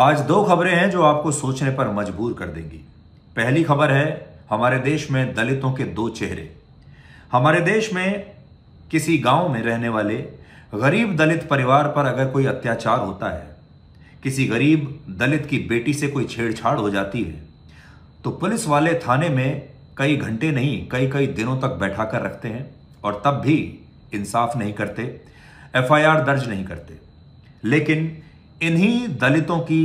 आज दो खबरें हैं जो आपको सोचने पर मजबूर कर देंगी पहली खबर है हमारे देश में दलितों के दो चेहरे हमारे देश में किसी गांव में रहने वाले गरीब दलित परिवार पर अगर कोई अत्याचार होता है किसी गरीब दलित की बेटी से कोई छेड़छाड़ हो जाती है तो पुलिस वाले थाने में कई घंटे नहीं कई कई दिनों तक बैठा कर रखते हैं और तब भी इंसाफ नहीं करते एफआईआर दर्ज नहीं करते लेकिन इन्हीं दलितों की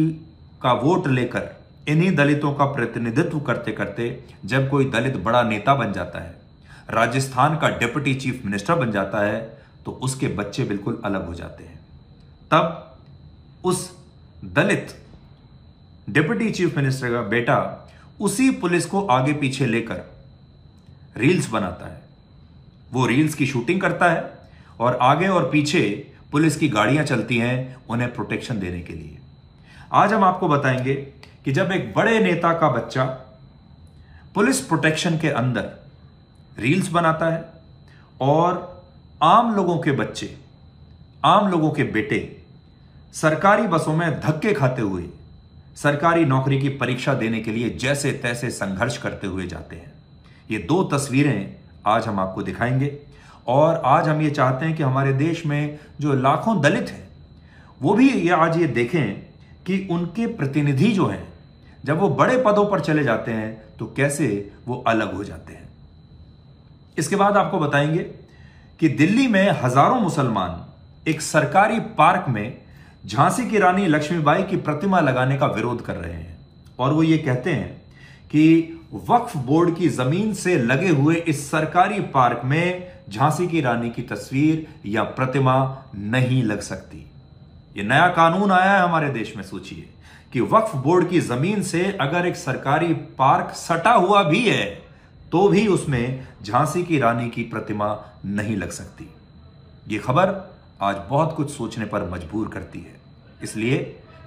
का वोट लेकर इन्हीं दलितों का प्रतिनिधित्व करते करते जब कोई दलित बड़ा नेता बन जाता है राजस्थान का डिप्टी चीफ मिनिस्टर बन जाता है तो उसके बच्चे बिल्कुल अलग हो जाते हैं तब उस दलित डिप्टी चीफ मिनिस्टर का बेटा उसी पुलिस को आगे पीछे लेकर रील्स बनाता है वो रील्स की शूटिंग करता है और आगे और पीछे पुलिस की गाड़ियां चलती हैं उन्हें प्रोटेक्शन देने के लिए आज हम आपको बताएंगे कि जब एक बड़े नेता का बच्चा पुलिस प्रोटेक्शन के अंदर रील्स बनाता है और आम लोगों के बच्चे आम लोगों के बेटे सरकारी बसों में धक्के खाते हुए सरकारी नौकरी की परीक्षा देने के लिए जैसे तैसे संघर्ष करते हुए जाते हैं ये दो तस्वीरें आज हम आपको दिखाएंगे और आज हम ये चाहते हैं कि हमारे देश में जो लाखों दलित हैं वो भी ये आज ये देखें कि उनके प्रतिनिधि जो हैं जब वो बड़े पदों पर चले जाते हैं तो कैसे वो अलग हो जाते हैं इसके बाद आपको बताएंगे कि दिल्ली में हजारों मुसलमान एक सरकारी पार्क में झांसी की रानी लक्ष्मीबाई की प्रतिमा लगाने का विरोध कर रहे हैं और वो ये कहते हैं कि वक्फ बोर्ड की जमीन से लगे हुए इस सरकारी पार्क में झांसी की रानी की तस्वीर या प्रतिमा नहीं लग सकती ये नया कानून आया है हमारे देश में सोचिए कि वक्फ बोर्ड की जमीन से अगर एक सरकारी पार्क सटा हुआ भी है तो भी उसमें झांसी की रानी की प्रतिमा नहीं लग सकती ये खबर आज बहुत कुछ सोचने पर मजबूर करती है इसलिए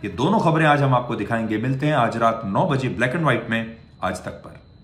ये दोनों खबरें आज हम आपको दिखाएंगे मिलते हैं आज रात नौ बजे ब्लैक एंड व्हाइट में आज तक पर